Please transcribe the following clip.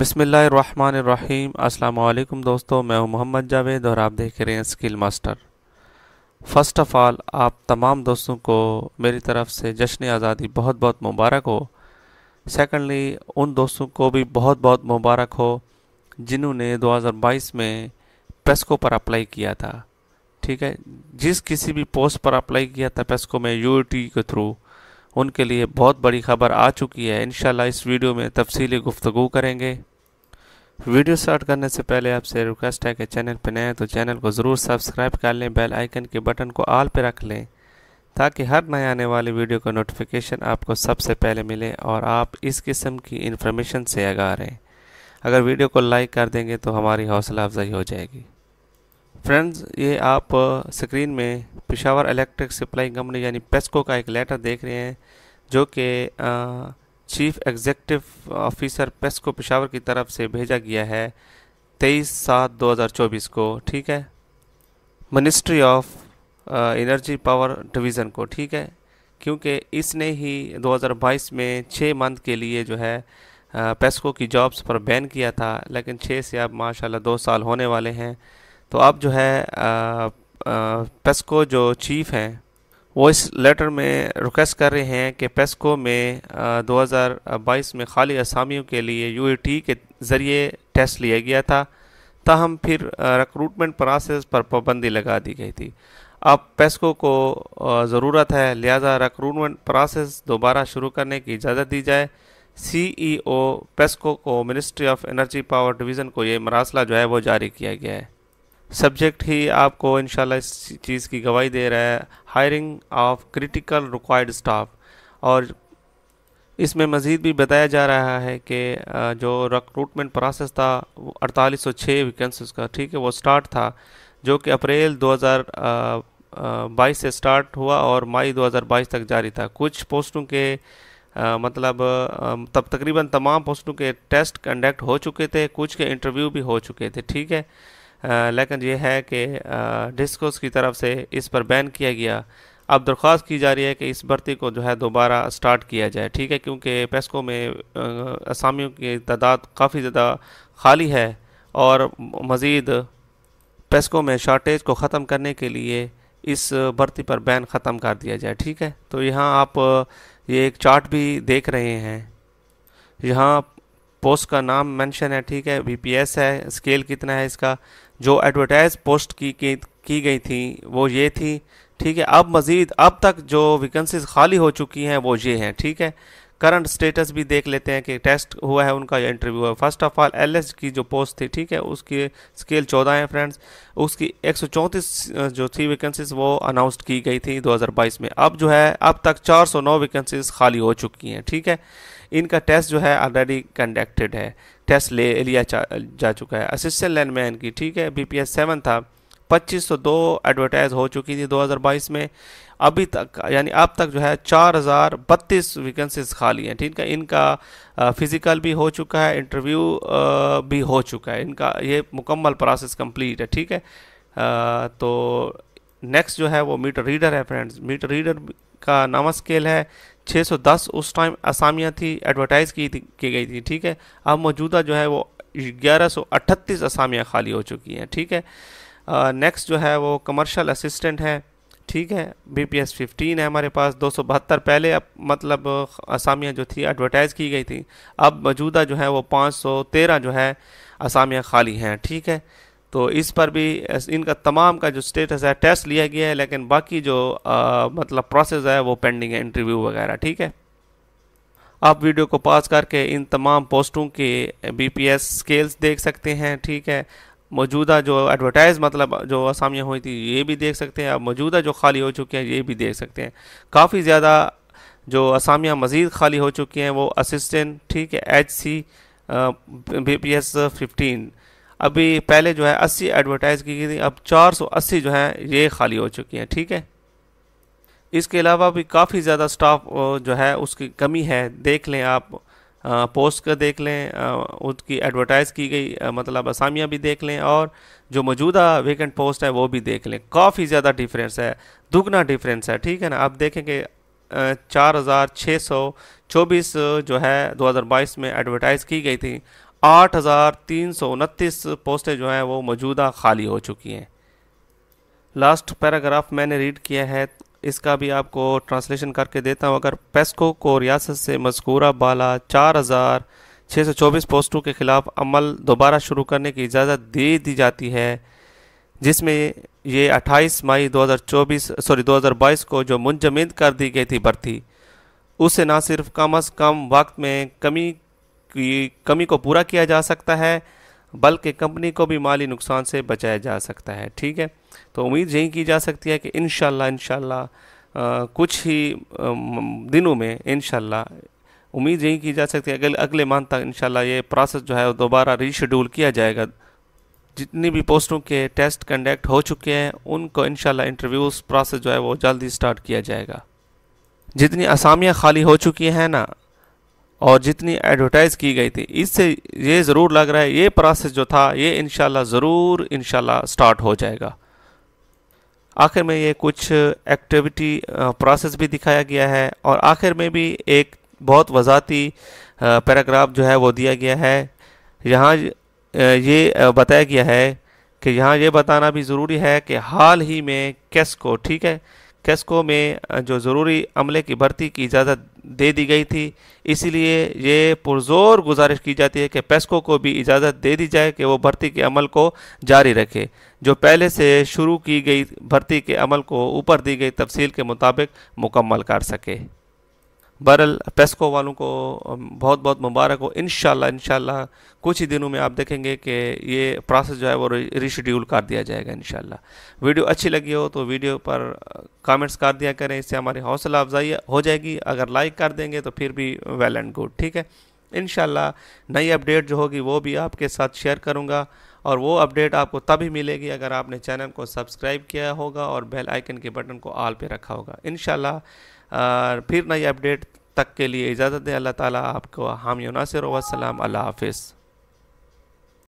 बसमीम अल्लाम दोस्तों मैं हूं मोहम्मद जावेद और आप देख रहे हैं skill master first of all आप तमाम दोस्तों को मेरी तरफ़ से जश्न आज़ादी बहुत बहुत मुबारक हो सेकंडली उन दोस्तों को भी बहुत बहुत मुबारक हो जिन्होंने 2022 में पेस्को पर अप्लाई किया था ठीक है जिस किसी भी पोस्ट पर अप्लाई किया था पेस्को में यू के थ्रू उनके लिए बहुत बड़ी खबर आ चुकी है इन इस वीडियो में तफसली गुफ्तु करेंगे वीडियो स्टार्ट करने से पहले आपसे रिक्वेस्ट है कि चैनल पर नए तो चैनल को ज़रूर सब्सक्राइब कर लें बेल आइकन के बटन को आल पर रख लें ताकि हर नए आने वाली वीडियो का नोटिफिकेशन आपको सबसे पहले मिले और आप इस किस्म की इन्फॉर्मेशन से आगा रहें अगर वीडियो को लाइक कर देंगे तो हमारी हौसला अफजाई हो जाएगी फ्रेंड्स ये आप स्क्रीन में पिशावर इलेक्ट्रिक सप्लाई कंपनी यानी पेस्को का एक लेटर देख रहे हैं जो कि chief executive officer PESCO Peshawar की तरफ से भेजा गया है तेईस सात 2024 को ठीक है ministry of energy power division को ठीक है क्योंकि इसने ही 2022 में छः मंथ के लिए जो है पेस्को की जॉब्स पर बैन किया था लेकिन छः से अब माशाल्लाह दो साल होने वाले हैं तो अब जो है पेस्को जो चीफ हैं वो इस लेटर में रिक्वेस्ट कर रहे हैं कि पेस्को में आ, 2022 में खाली असामियों के लिए यूएटी के ज़रिए टेस्ट लिया गया था ताहम फिर रिक्रूटमेंट प्रोसेस पर पाबंदी लगा दी गई थी अब पेस्को को ज़रूरत है लिहाजा रिक्रूटमेंट प्रोसेस दोबारा शुरू करने की इजाज़त दी जाए सीईओ पेस्को e को ministry of energy power division को ये मरासला जो है वो जारी किया गया है सब्जेक्ट ही आपको इन इस चीज़ की गवाही दे रहा है hiring of critical required staff और इसमें मज़ीद भी बताया जा रहा है कि जो रिक्रूटमेंट प्रोसेस था अड़तालीस सौ छः वैकेंसीज का ठीक है वो स्टार्ट था जो कि अप्रैल 2022 से स्टार्ट हुआ और मई 2022 तक जारी था कुछ पोस्टों के आ, मतलब तब तकरीबन तमाम पोस्टों के टेस्ट कंडक्ट हो चुके थे कुछ के इंटरव्यू भी हो चुके थे ठीक है लेकिन यह है कि डिस्कोस की तरफ से इस पर बैन किया गया अब दरख्वास्त की जा रही है कि इस भर्ती को जो है दोबारा स्टार्ट किया जाए ठीक है क्योंकि पेस्को में असामियों की तादाद काफ़ी ज़्यादा खाली है और मज़ीद पेस्को में शार्टेज को ख़त्म करने के लिए इस भर्ती पर बैन ख़त्म कर दिया जाए ठीक है तो यहाँ आप ये एक चार्ट भी देख रहे हैं यहाँ पोस्ट का नाम मेंशन है ठीक है वी है स्केल कितना है इसका जो एडवर्टाइज पोस्ट की, की की गई थी वो ये थी ठीक है अब मज़ीद अब तक जो वैकेंसीज खाली हो चुकी हैं वो ये हैं ठीक है करंट स्टेटस भी देख लेते हैं कि टेस्ट हुआ है उनका या इंटरव्यू है फर्स्ट ऑफ ऑल एल की जो पोस्ट थी ठीक है उसकी स्केल चौदह है फ्रेंड्स उसकी एक जो थी वैकेंसीज वो अनाउंस की गई थी 2022 में अब जो है अब तक 409 वैकेंसीज खाली हो चुकी हैं ठीक है, ठीक है? इनका टेस्ट जो है ऑलरेडी कंडक्टेड है टेस्ट ले लिया जा, चुका है असिस्टेंट लैंडमैन की ठीक है बी पी एस सेवन था पच्चीस सौ दो एडवर्टाइज हो चुकी थी 2022 में अभी तक यानी अब तक जो है चार हज़ार बत्तीस वैकेंसीज खाली हैं ठीक है इनका फिज़िकल भी हो चुका है इंटरव्यू भी हो चुका है इनका ये मुकम्मल प्रोसेस कंप्लीट है ठीक है आ, तो नेक्स्ट जो है वो मीटर रीडर है फ्रेंड्स मीटर रीडर का नामा स्केल है 610 उस टाइम असामियाँ थी एडवर्टाइज़ की की गई थी ठीक है अब मौजूदा जो है वो 1138 असामियाँ खाली हो चुकी हैं ठीक है नेक्स्ट जो है वो कमर्शियल असिस्टेंट है ठीक है बी पी एस फिफ्टीन है हमारे पास दो सौ बहत्तर पहले अब मतलब असामियाँ जो थी एडवर्टाइज़ की गई थी अब मौजूदा जो है वो पाँच सौ तेरह जो है असामियाँ खाली हैं ठीक है तो इस पर भी इनका तमाम का जो स्टेटस है टेस्ट लिया गया है लेकिन बाकी जो आ, मतलब प्रोसेस है वो पेंडिंग है इंटरव्यू वगैरह ठीक है आप वीडियो को पास करके इन तमाम पोस्टों के बीपीएस स्केल्स देख सकते हैं ठीक है मौजूदा जो एडवर्टाइज़ मतलब जो आसामियाँ हुई थी ये भी देख सकते हैं आप मौजूदा जो खाली हो चुके हैं ये भी देख सकते हैं काफ़ी ज़्यादा जो असामियाँ मज़ीद खाली हो चुकी हैं वो असिस्टेंट ठीक है H C B P S fifteen अभी पहले जो है 80 एडवर्टाइज़ की गई थी अब 480 जो है ये खाली हो चुकी हैं ठीक है इसके अलावा भी काफ़ी ज़्यादा स्टाफ जो है उसकी कमी है देख लें आप पोस्ट का देख लें उसकी एडवर्टाइज़ की गई मतलब असामियाँ भी देख लें और जो मौजूदा वेकेंट पोस्ट है वो भी देख लें काफ़ी ज़्यादा डिफरेंस है दुगना डिफरेंस है ठीक है ना आप देखेंगे चार हज़ार छः सौ चौबीस जो है 2022 में एडवर्टाइज़ की गई थी आठ हज़ार तीन सौ उनतीस पोस्टें जो हैं वो मौजूदा खाली हो चुकी हैं लास्ट पैराग्राफ मैंने रीड किया है इसका भी आपको ट्रांसलेशन करके देता हूँ अगर पेस्को को रियासत से मजकूरा बाला चार हज़ार छः सौ चौबीस पोस्टों के ख़िलाफ़ अमल दोबारा शुरू करने की इजाज़त दे दी जाती है जिसमें ये 28 मई 2024 सॉरी 2022 को जो मुंजमद कर दी गई थी भर्ती उससे ना सिर्फ कम अज़ कम वक्त में कमी की कमी को पूरा किया जा सकता है बल्कि कंपनी को भी माली नुकसान से बचाया जा सकता है ठीक है तो उम्मीद यही की जा सकती है कि इन शाला कुछ ही दिनों में इन उम्मीद यही की जा सकती है अगले अगले मंथ तक इन ये प्रोसेस जो है दोबारा रीशेड्यूल किया जाएगा जितनी भी पोस्टों के टेस्ट कंडक्ट हो चुके हैं उनको इन इंटरव्यूज़ प्रोसेस जो है वो जल्दी स्टार्ट किया जाएगा जितनी असामियाँ खाली हो चुकी हैं ना और जितनी एडवर्टाइज़ की गई थी इससे ये ज़रूर लग रहा है ये प्रोसेस जो था ये इन ज़रूर इन स्टार्ट हो जाएगा आखिर में ये कुछ एक्टिविटी प्रोसेस भी दिखाया गया है और आखिर में भी एक बहुत वजाती पैराग्राफ जो है वो दिया गया है यहाँ ये बताया गया है कि यहाँ ये बताना भी ज़रूरी है कि हाल ही में कैस्को ठीक है कैस्को में जो ज़रूरी अमले की भर्ती की इजाज़त दे दी गई थी इसलिए ये पुरजोर गुजारिश की जाती है कि पेस्को को भी इजाज़त दे दी जाए कि वो भर्ती के अमल को जारी रखे जो पहले से शुरू की गई भर्ती के अमल को ऊपर दी गई तफसील के मुताबिक मुकम्मल कर सके बहरल पेस्को वालों को बहुत बहुत मुबारक हो इन इन कुछ ही दिनों में आप देखेंगे कि ये प्रोसेस जो है वो रिशेड्यूल कर दिया जाएगा इन वीडियो अच्छी लगी हो तो वीडियो पर कमेंट्स कर दिया करें इससे हमारी हौसला अफजाई हो जाएगी अगर लाइक कर देंगे तो फिर भी वेल एंड गुड ठीक है इन नई अपडेट जो होगी वो भी आपके साथ शेयर करूँगा और वो अपडेट आपको तभी मिलेगी अगर आपने चैनल को सब्सक्राइब किया होगा और बेल आइकन के बटन को आल पे रखा होगा इन फिर नई अपडेट तक के लिए इजाज़त दें अल्लाह ताला आपको हामी नासिर वसलम अल्लाह हाफिज़